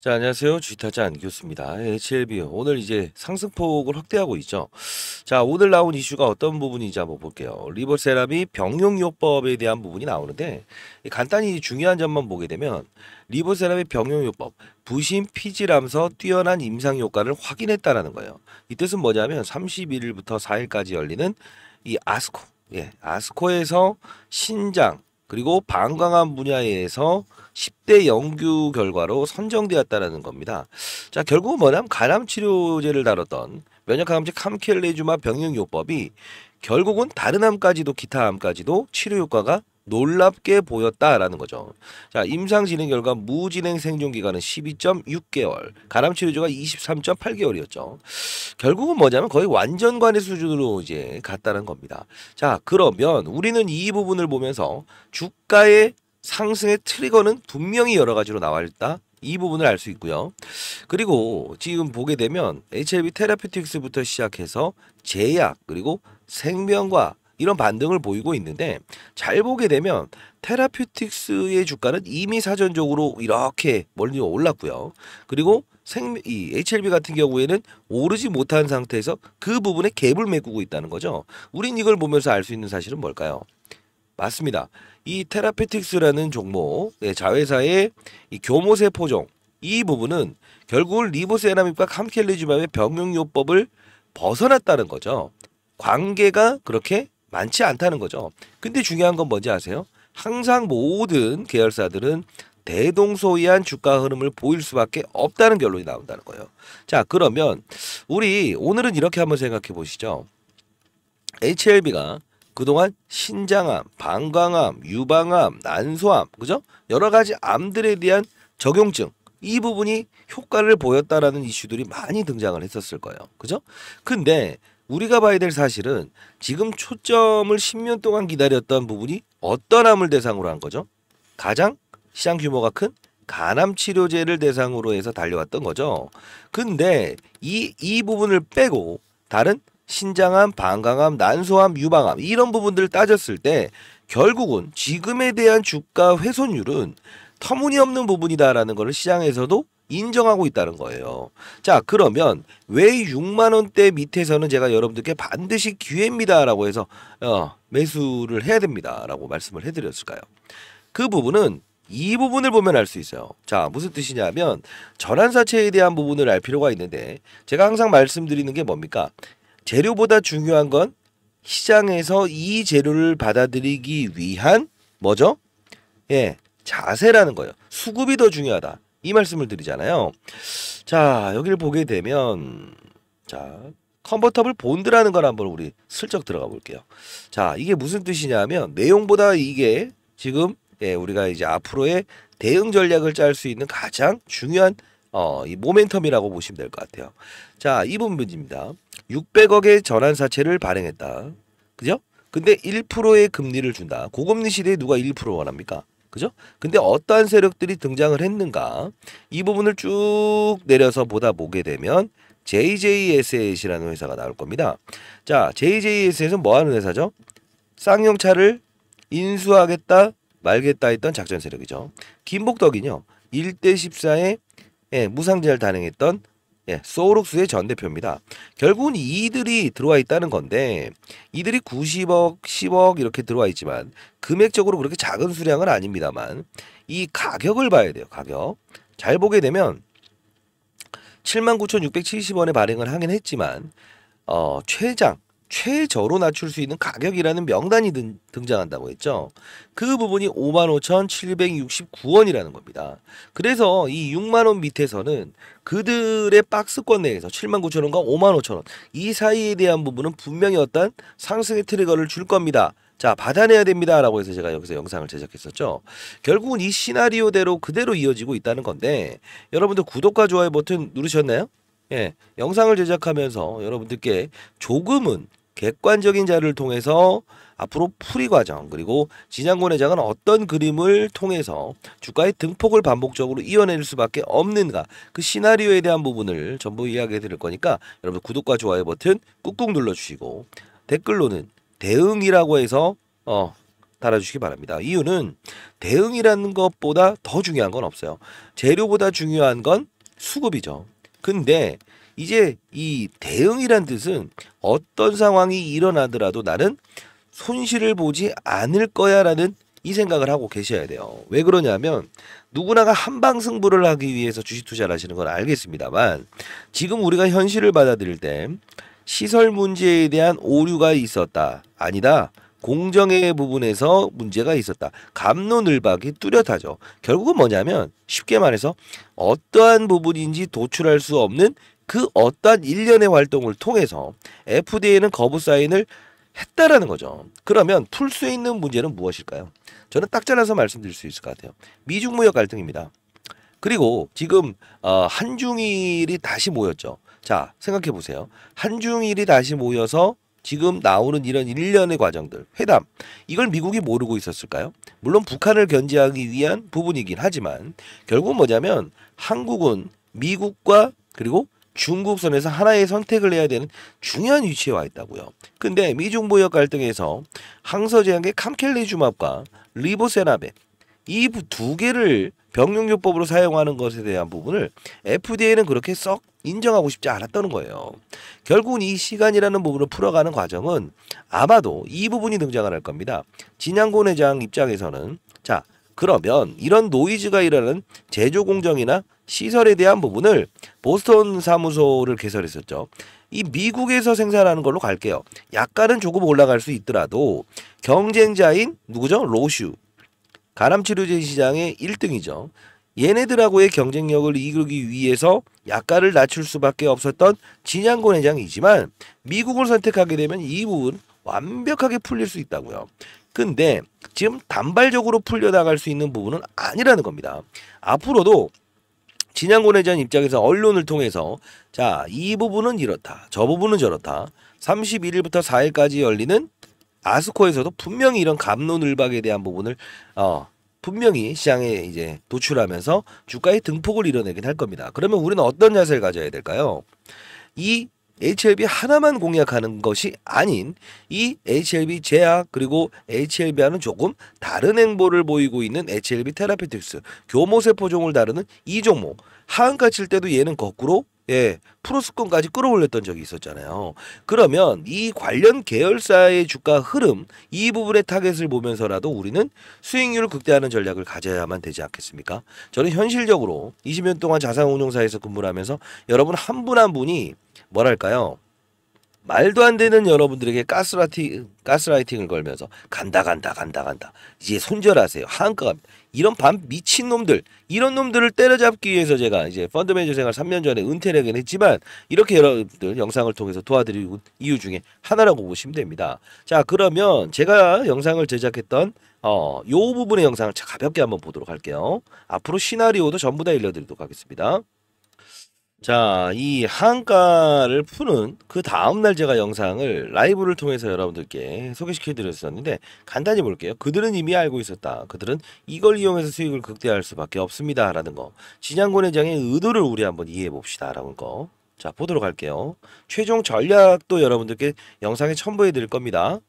자, 안녕하세요. 주타자 안기호입니다. 예, HLB 오늘 이제 상승폭을 확대하고 있죠. 자, 오늘 나온 이슈가 어떤 부분인지 한번 볼게요. 리버세람이 병용요법에 대한 부분이 나오는데 간단히 중요한 점만 보게 되면 리버세람의 병용요법 부신 피지람서 뛰어난 임상 효과를 확인했다라는 거예요. 이 뜻은 뭐냐면 31일부터 4일까지 열리는 이 아스코 예, 아스코에서 신장 그리고 방광암 분야에서 10대 연구 결과로 선정되었다는 겁니다. 자, 결국은 뭐냐면 간암 치료제를 다뤘던 면역항암제 캄켈레주마 병용요법이 결국은 다른 암까지도 기타 암까지도 치료 효과가 놀랍게 보였다라는 거죠. 자, 임상 진행 결과 무진행 생존 기간은 12.6개월, 가람 치료제가 23.8개월이었죠. 결국은 뭐냐면 거의 완전 관의 수준으로 이제 갔다는 겁니다. 자, 그러면 우리는 이 부분을 보면서 주가의 상승의 트리거는 분명히 여러 가지로 나와 있다. 이 부분을 알 수 있고요. 그리고 지금 보게 되면 HIV 테라피틱스부터 시작해서 제약 그리고 생명과 이런 반등을 보이고 있는데 잘 보게 되면 테라퓨틱스의 주가는 이미 사전적으로 이렇게 멀리 올랐고요. 그리고 생, 이 HLB 같은 경우에는 오르지 못한 상태에서 그 부분에 갭을 메꾸고 있다는 거죠. 우린 이걸 보면서 알 수 있는 사실은 뭘까요? 맞습니다. 이 테라페틱스라는 종목, 네, 자회사의 이 교모세 포종, 이 부분은 결국 리보세라믹과 캄켈리주마의 병용요법을 벗어났다는 거죠. 관계가 그렇게 많지 않다는 거죠. 근데 중요한 건 뭔지 아세요? 항상 모든 계열사들은 대동소이한 주가 흐름을 보일 수밖에 없다는 결론이 나온다는 거예요. 자, 그러면 우리 오늘은 이렇게 한번 생각해 보시죠. HLB가 그동안 신장암, 방광암, 유방암, 난소암, 그죠? 여러 가지 암들에 대한 적용증 이 부분이 효과를 보였다라는 이슈들이 많이 등장을 했었을 거예요. 그죠? 근데 우리가 봐야 될 사실은 지금 초점을 10년 동안 기다렸던 부분이 어떤 암을 대상으로 한 거죠? 가장 시장 규모가 큰 간암 치료제를 대상으로 해서 달려왔던 거죠. 근데 이, 이 부분을 빼고 다른 신장암, 방광암, 난소암, 유방암 이런 부분들을 따졌을 때 결국은 지금에 대한 주가 훼손율은 터무니없는 부분이다라는 것을 시장에서도 인정하고 있다는 거예요. 자, 그러면 왜 6만 원대 밑에서는 제가 여러분들께 반드시 기회입니다라고 해서 어, 매수를 해야 됩니다라고 말씀을 해 드렸을까요? 그 부분은 이 부분을 보면 알 수 있어요. 자, 무슨 뜻이냐면 전환사채에 대한 부분을 알 필요가 있는데 제가 항상 말씀드리는 게 뭡니까? 재료보다 중요한 건 시장에서 이 재료를 받아들이기 위한 뭐죠? 예, 자세라는 거예요. 수급이 더 중요하다. 이 말씀을 드리잖아요. 자, 여기를 보게 되면 자, 컨버터블 본드라는 걸 한번 우리 슬쩍 들어가 볼게요. 자, 이게 무슨 뜻이냐면 내용보다 이게 지금 예, 우리가 이제 앞으로의 대응 전략을 짤 수 있는 가장 중요한 어, 이 모멘텀이라고 보시면 될 것 같아요. 자, 이 부분입니다. 600억의 전환사채를 발행했다. 그죠? 근데 1%의 금리를 준다. 고금리 시대에 누가 1% 원합니까? 그죠? 근데 어떠한 세력들이 등장을 했는가? 이 부분을 쭉 내려서 보다 보게 되면 j j s 이라는 회사가 나올 겁니다. 자, JJSA는 뭐 하는 회사죠? 쌍용차를 인수하겠다, 말겠다 했던 작전 세력이죠. 김복덕이요. 1대 14에 예, 무상제를 단행했던 예, 소록수의전 대표입니다. 결국은 이들이 들어와 있다는 건데 이들이 90억, 10억 이렇게 들어와 있지만 금액적으로 그렇게 작은 수량은 아닙니다만 이 가격을 봐야 돼요. 가격. 잘 보게 되면 79,670원에 발행을 하긴 했지만 어, 최장 최저로 낮출 수 있는 가격이라는 명단이 등, 등장한다고 했죠. 그 부분이 55,769원이라는 겁니다. 그래서 이 6만원 밑에서는 그들의 박스권 내에서 79,000원과 55,000원 이 사이에 대한 부분은 분명히 어떤 상승의 트리거를 줄 겁니다. 자 받아내야 됩니다라고 해서 제가 여기서 영상을 제작했었죠. 결국은 이 시나리오대로 그대로 이어지고 있다는 건데 여러분들 구독과 좋아요 버튼 누르셨나요? 예, 영상을 제작하면서 여러분들께 조금은 객관적인 자료를 통해서 앞으로 풀이 과정 그리고 진양곤 회장은 어떤 그림을 통해서 주가의 등폭을 반복적으로 이어낼 수밖에 없는가 그 시나리오에 대한 부분을 전부 이야기해 드릴 거니까 여러분 구독과 좋아요 버튼 꾹꾹 눌러주시고 댓글로는 대응이라고 해서 어 달아주시기 바랍니다. 이유는 대응이라는 것보다 더 중요한 건 없어요. 재료보다 중요한 건 수급이죠. 근데 이제 이 대응이란 뜻은 어떤 상황이 일어나더라도 나는 손실을 보지 않을 거야라는 이 생각을 하고 계셔야 돼요. 왜 그러냐면 누구나가 한방 승부를 하기 위해서 주식 투자를 하시는 건 알겠습니다만 지금 우리가 현실을 받아들일 때 시설 문제에 대한 오류가 있었다. 아니다. 공정의 부분에서 문제가 있었다. 감론을박이 뚜렷하죠. 결국은 뭐냐면 쉽게 말해서 어떠한 부분인지 도출할 수 없는 그 어떠한 일련의 활동을 통해서 FDA는 거부 사인을 했다라는 거죠. 그러면 풀 수 있는 문제는 무엇일까요? 저는 딱 잘라서 말씀드릴 수 있을 것 같아요. 미중 무역 갈등입니다. 그리고 지금 어, 한중일이 다시 모였죠. 자 생각해 보세요. 한중일이 다시 모여서 지금 나오는 이런 일련의 과정들, 회담 이걸 미국이 모르고 있었을까요? 물론 북한을 견제하기 위한 부분이긴 하지만 결국 뭐냐면 한국은 미국과 그리고 중국선에서 하나의 선택을 해야 되는 중요한 위치에 와 있다고요. 근데 미중 무역 갈등에서 항서제약의 캄켈리주맙과 리보세나베 이두 개를 병용요법으로 사용하는 것에 대한 부분을 FDA는 그렇게 썩 인정하고 싶지 않았다는 거예요. 결국은 이 시간이라는 부분을 풀어가는 과정은 아마도 이 부분이 등장을 할 겁니다. 진양곤 회장 입장에서는 자 그러면 이런 노이즈가 일어나는 제조 공정이나 시설에 대한 부분을 보스턴 사무소를 개설했었죠. 이 미국에서 생산하는 걸로 갈게요. 약간은 조금 올라갈 수 있더라도 경쟁자인 누구죠? 로슈. 가람치료제 시장의 1등이죠. 얘네들하고의 경쟁력을 이기기 위해서 약가를 낮출 수밖에 없었던 진양곤 회장이지만 미국을 선택하게 되면 이 부분 완벽하게 풀릴 수 있다고요. 근데 지금 단발적으로 풀려나갈 수 있는 부분은 아니라는 겁니다. 앞으로도 진양곤 회장 입장에서 언론을 통해서 자 이 부분은 이렇다 저 부분은 저렇다 31일부터 4일까지 열리는 아스코에서도 분명히 이런 갑론을박에 대한 부분을 어 분명히 시장에 이제 도출하면서 주가의 등폭을 이뤄내긴 할 겁니다. 그러면 우리는 어떤 자세를 가져야 될까요? 이 HLB 하나만 공략하는 것이 아닌 이 HLB 제약 그리고 HLB와는 조금 다른 행보를 보이고 있는 HLB 테라피틱스 교모세포종을 다루는 이 종목 하한가 칠 때도 얘는 거꾸로 예, 프로스콘까지 끌어올렸던 적이 있었잖아요. 그러면 이 관련 계열사의 주가 흐름 이 부분의 타겟을 보면서라도 우리는 수익률을 극대화하는 전략을 가져야만 되지 않겠습니까? 저는 현실적으로 20년 동안 자산운용사에서 근무를 하면서 여러분 한 분한 한 분이 뭐랄까요? 말도 안 되는 여러분들에게 가스라이팅, 가스라이팅을 걸면서 간다 간다 간다 간다 이제 손절하세요 한가 이런 반 미친 놈들 이런 놈들을 때려잡기 위해서 제가 이제 펀드 매니저 생활 3년 전에 은퇴를 하긴 했지만 이렇게 여러분들 영상을 통해서 도와드리는 이유 중에 하나라고 보시면 됩니다 자 그러면 제가 영상을 제작했던 어, 요 부분의 영상을 가볍게 한번 보도록 할게요 앞으로 시나리오도 전부 다 일러드리도록 하겠습니다 자, 이 한가를 푸는 그 다음날 제가 영상을 라이브를 통해서 여러분들께 소개시켜 드렸었는데 간단히 볼게요. 그들은 이미 알고 있었다. 그들은 이걸 이용해서 수익을 극대화할 수밖에 없습니다. 라는 거. 진양권 회장의 의도를 우리 한번 이해해 봅시다. 라는 거. 자, 보도록 할게요. 최종 전략도 여러분들께 영상에 첨부해 드릴 겁니다.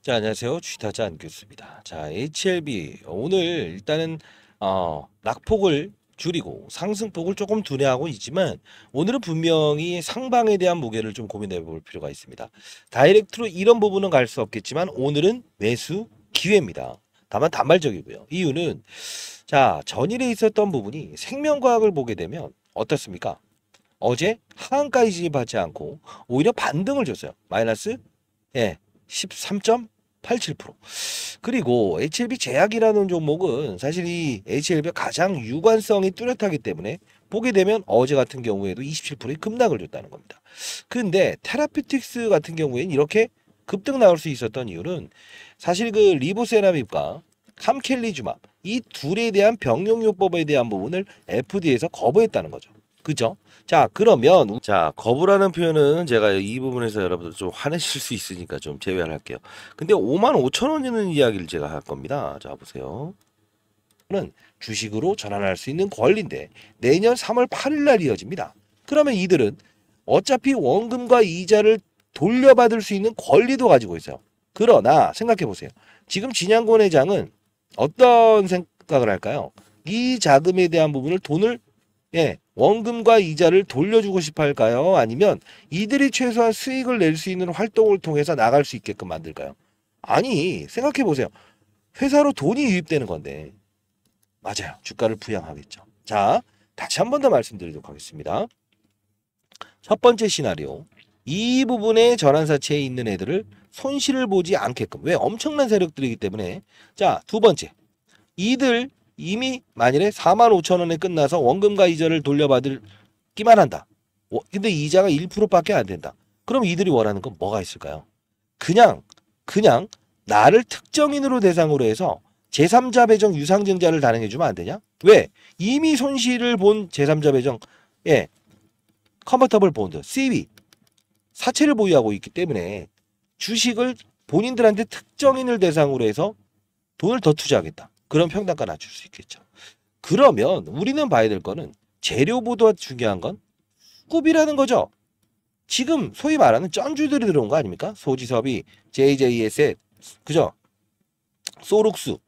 자, 안녕하세요. 취타자 안교수입니다. 자, HLB. 오늘 일단은 어, 낙폭을 줄이고 상승폭을 조금 둔해하고 있지만 오늘은 분명히 상방에 대한 무게를 좀 고민해 볼 필요가 있습니다. 다이렉트로 이런 부분은 갈 수 없겠지만 오늘은 매수 기회입니다. 다만 단발적이고요. 이유는 자 전일에 있었던 부분이 생명과학을 보게 되면 어떻습니까? 어제 하한까지 받지 않고 오히려 반등을 줬어요. 마이너스 예, 87%. 그리고 HLB 제약이라는 종목은 사실 이 HLB와 가장 유관성이 뚜렷하기 때문에 보게 되면 어제 같은 경우에도 27%의 급락을 줬다는 겁니다. 근데 테라피틱스 같은 경우에는 이렇게 급등 나올 수 있었던 이유는 사실 그 리보세라밉과 캄켈리주맙 이 둘에 대한 병용요법에 대한 부분을 FDA에서 거부했다는 거죠. 그죠? 자 그러면 자 거부라는 표현은 제가 이 부분에서 여러분들 좀 화내실 수 있으니까 좀제외 할게요 근데 5만 5천 원이라는 이야기를 제가 할 겁니다 자 보세요 는 주식으로 전환할 수 있는 권리인데 내년 3월 8일 날 이어집니다 그러면 이들은 어차피 원금과 이자를 돌려받을 수 있는 권리도 가지고 있어요 그러나 생각해 보세요 지금 진양권 회장은 어떤 생각을 할까요 이 자금에 대한 부분을 돈을 예, 원금과 이자를 돌려주고 싶어 할까요? 아니면 이들이 최소한 수익을 낼 수 있는 활동을 통해서 나갈 수 있게끔 만들까요? 아니, 생각해 보세요. 회사로 돈이 유입되는 건데. 맞아요. 주가를 부양하겠죠. 자, 다시 한 번 더 말씀드리도록 하겠습니다. 첫 번째 시나리오. 이 부분에 전환사채에 있는 애들을 손실을 보지 않게끔. 왜? 엄청난 세력들이기 때문에. 자, 두 번째. 이들 이미 만일에 4만 5천 원에 끝나서 원금과 이자를 돌려받을기만 한다. 어, 근데 이자가 1%밖에 안 된다. 그럼 이들이 원하는 건 뭐가 있을까요? 그냥 그냥 나를 특정인으로 대상으로 해서 제3자 배정 유상증자를 단행해주면 안 되냐? 왜? 이미 손실을 본 제3자 배정, 예, 컨버터블 본드, CB, 사채를 보유하고 있기 때문에 주식을 본인들한테 특정인을 대상으로 해서 돈을 더 투자하겠다. 그런 평단가 낮출 수 있겠죠. 그러면 우리는 봐야 될 거는 재료보다 중요한 건 수급이라는 거죠. 지금 소위 말하는 쩐주들이 들어온 거 아닙니까? 소지섭이, JJS의, 그죠? 소록수.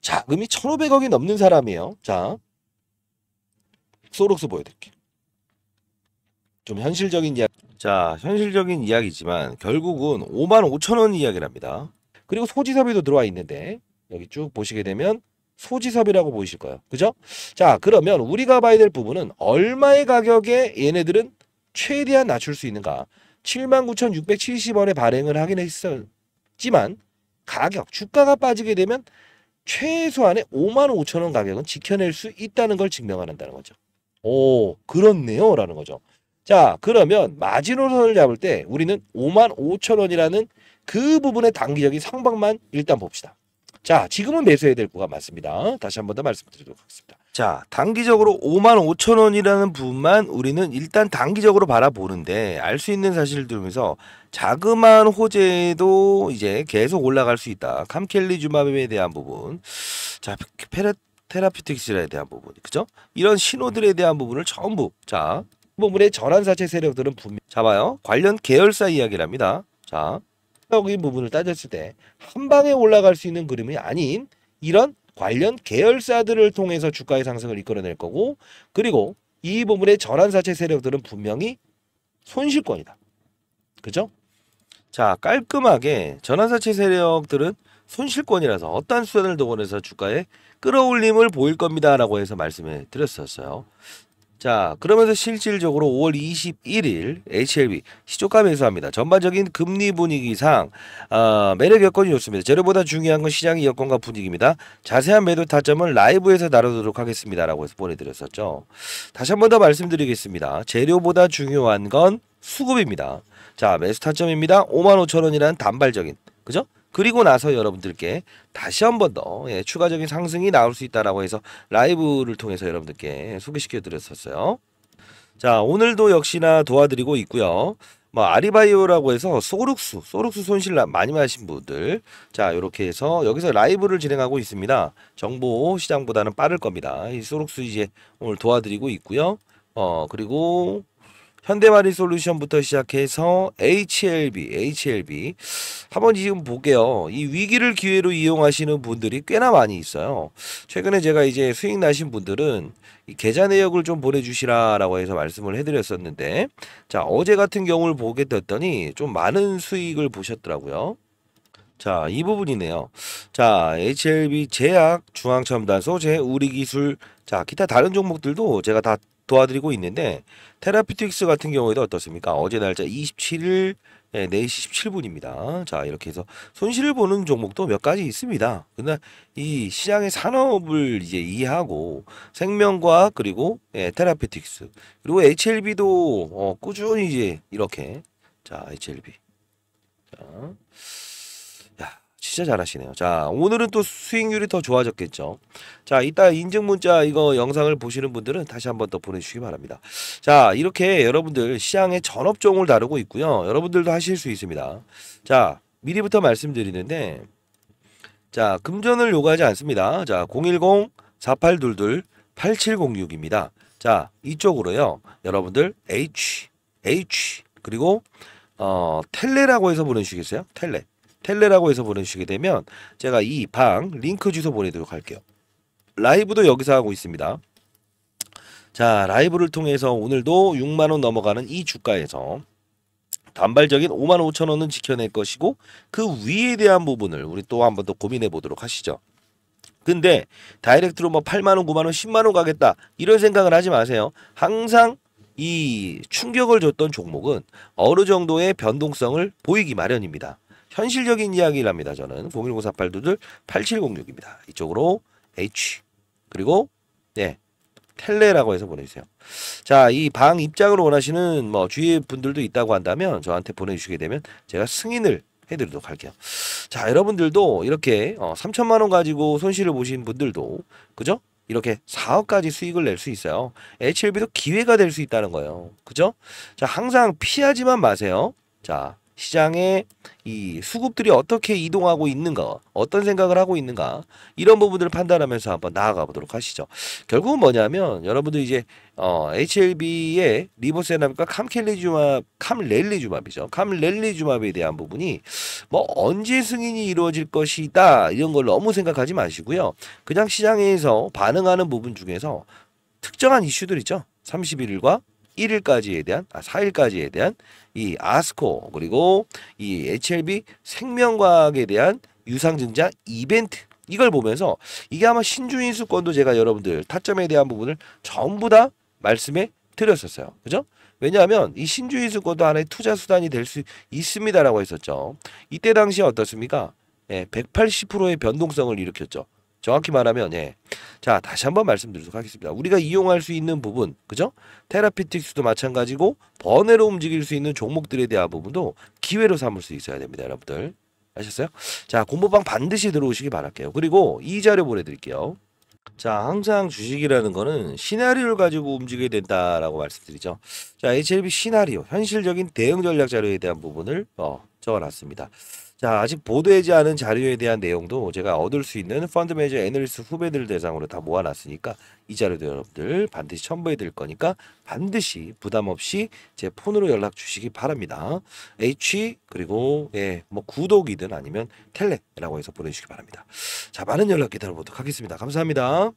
자금이 1,500억이 넘는 사람이에요. 자, 소록수 보여드릴게요. 좀 현실적인 이야기. 자, 현실적인 이야기지만 결국은 5만 5천 원 이야기랍니다. 그리고 소지섭이도 들어와 있는데 여기 쭉 보시게 되면 소지섭이라고 보이실 거예요. 그죠? 자, 그러면 우리가 봐야 될 부분은 얼마의 가격에 얘네들은 최대한 낮출 수 있는가? 79,670원에 발행을 하긴 했었지만 가격, 주가가 빠지게 되면 최소한의 5 5 0 0 0원 가격은 지켜낼 수 있다는 걸 증명한다는 거죠. 오, 그렇네요. 라는 거죠. 자, 그러면 마지노선을 잡을 때 우리는 5 5 0 0 0 원이라는 그 부분의 단기적인 상방만 일단 봅시다. 자, 지금은 매수해야 될 구간 맞습니다. 다시 한 번 더 말씀드리도록 하겠습니다. 자, 단기적으로 5만 5천 원이라는 부분만 우리는 일단 단기적으로 바라보는데 알 수 있는 사실을 들으면서 자그마한 호재도 이제 계속 올라갈 수 있다. 캄켈리주마에 대한 부분. 자, 페레 테라피틱스에 대한 부분. 그죠? 이런 신호들에 대한 부분을 전부 자, 부분의 전환사채 세력들은 분명 잡아요. 관련 계열사 이야기랍니다. 자, 적인 부분을 따졌을 때 한 방에 올라갈 수 있는 그림이 아닌 이런 관련 계열사들을 통해서 주가의 상승을 이끌어낼 거고 그리고 이 부분의 전환사채 세력들은 분명히 손실권이다. 그죠? 자 깔끔하게 전환사채 세력들은 손실권이라서 어떠한 수단을 동원해서 주가에 끌어올림을 보일 겁니다라고 해서 말씀을 드렸었어요. 자, 그러면서 실질적으로 5월 21일 HLB 시조가 매수합니다. 전반적인 금리 분위기상 어, 매력 여건이 좋습니다. 재료보다 중요한 건 시장의 여건과 분위기입니다. 자세한 매도 타점을 라이브에서 다루도록 하겠습니다. 라고 해서 보내드렸었죠. 다시 한번 더 말씀드리겠습니다. 재료보다 중요한 건 수급입니다. 자, 매수 타점입니다. 5만 5천 원이라는 단발적인, 그죠? 그리고 나서 여러분들께 다시 한번더 예, 추가적인 상승이 나올 수 있다라고 해서 라이브를 통해서 여러분들께 소개시켜 드렸었어요. 자 오늘도 역시나 도와드리고 있고요. 뭐 아리바이오라고 해서 소룩수소룩수 손실 많이 마신 분들 자 이렇게 해서 여기서 라이브를 진행하고 있습니다. 정보 시장보다는 빠를 겁니다. 이소룩수 이제 오늘 도와드리고 있고요. 어 그리고 현대마리솔루션부터 시작해서 HLB, HLB 한번 지금 보게요. 이 위기를 기회로 이용하시는 분들이 꽤나 많이 있어요. 최근에 제가 이제 수익 나신 분들은 계좌 내역을 좀 보내주시라라고 해서 말씀을 해드렸었는데 자 어제 같은 경우를 보게 됐더니 좀 많은 수익을 보셨더라고요. 자, 이 부분이네요. 자, HLB 제약, 중앙첨단 소재, 우리기술, 자, 기타 다른 종목들도 제가 다 도와드리고 있는데 테라피틱스 같은 경우에도 어떻습니까? 어제 날짜 27일 예, 네, 4시 17분입니다. 자, 이렇게 해서 손실을 보는 종목도 몇 가지 있습니다. 그러이 시장의 산업을 이제 이해하고 생명과학 그리고 예, 테라피틱스 그리고 HLB도 어, 꾸준히 이제 이렇게 자, HLB 자 진짜 잘하시네요. 자, 오늘은 또 수익률이 더 좋아졌겠죠. 자, 이따 인증 문자 이거 영상을 보시는 분들은 다시 한번 더 보내주시기 바랍니다. 자, 이렇게 여러분들 시장의 전업종을 다루고 있고요. 여러분들도 하실 수 있습니다. 자, 미리부터 말씀드리는데, 자, 금전을 요구하지 않습니다. 자, 010-4822-8706입니다. 자, 이쪽으로요. 여러분들 H, H, 그리고 어, 텔레라고 해서 보내주시겠어요? 텔레. 텔레라고 해서 보내주시게 되면 제가 이 방 링크 주소 보내도록 할게요. 라이브도 여기서 하고 있습니다. 자 라이브를 통해서 오늘도 6만원 넘어가는 이 주가에서 단발적인 5만 5천 원은 지켜낼 것이고 그 위에 대한 부분을 우리 또한번더 고민해 보도록 하시죠. 근데 다이렉트로 뭐 8만 원, 9만 원, 10만 원 가겠다 이런 생각을 하지 마세요. 항상 이 충격을 줬던 종목은 어느 정도의 변동성을 보이기 마련입니다. 현실적인 이야기랍니다. 저는 0 1 0 4 8 2들 8706입니다. 이쪽으로 H 그리고 네 텔레라고 해서 보내주세요. 자, 이 방 입장을 원하시는 뭐 주위 분들도 있다고 한다면 저한테 보내주시게 되면 제가 승인을 해드리도록 할게요. 자, 여러분들도 이렇게 어, 3천만 원 가지고 손실을 보신 분들도 그죠? 이렇게 사업까지 수익을 낼 수 있어요. HLB도 기회가 될 수 있다는 거예요. 그죠? 자, 항상 피하지만 마세요. 자, 시장의 이 수급들이 어떻게 이동하고 있는가, 어떤 생각을 하고 있는가 이런 부분들을 판단하면서 한번 나아가 보도록 하시죠. 결국은 뭐냐면 여러분들 이제 어, HLB의 리보세남과 캄켈리주맙, 캄렐리주맙이죠. 캄렐리주맙에 대한 부분이 뭐 언제 승인이 이루어질 것이다 이런 걸 너무 생각하지 마시고요. 그냥 시장에서 반응하는 부분 중에서 특정한 이슈들 있죠. 31일과 1일까지에 대한 아 4일까지에 대한 이 아스코 그리고 이 HLB 생명과학에 대한 유상증자 이벤트 이걸 보면서 이게 아마 신주인수권도 제가 여러분들 타점에 대한 부분을 전부 다 말씀해 드렸었어요. 그죠? 왜냐하면 이 신주인수권도 하나의 투자 수단이 될 수 있습니다라고 했었죠. 이때 당시에 어떻습니까? 예, 180%의 변동성을 일으켰죠. 정확히 말하면 예. 자 다시 한번 말씀드리도록 하겠습니다. 우리가 이용할 수 있는 부분 그죠? 테라피틱스도 마찬가지고 번외로 움직일 수 있는 종목들에 대한 부분도 기회로 삼을 수 있어야 됩니다. 여러분들 아셨어요? 자 공부방 반드시 들어오시기 바랄게요. 그리고 이 자료 보내드릴게요. 자 항상 주식이라는 거는 시나리오를 가지고 움직여야 된다라고 말씀드리죠. 자 HLB 시나리오 현실적인 대응 전략 자료에 대한 부분을 어, 적어놨습니다. 자, 아직 보도되지 않은 자료에 대한 내용도 제가 얻을 수 있는 펀드 매니저 애널리스트 후배들 대상으로 다 모아놨으니까 이 자료도 여러분들 반드시 첨부해 드릴 거니까 반드시 부담 없이 제 폰으로 연락 주시기 바랍니다. H 그리고 예, 뭐 구독이든 아니면 텔레라고 해서 보내주시기 바랍니다. 자, 많은 연락 기다려보도록 하겠습니다. 감사합니다.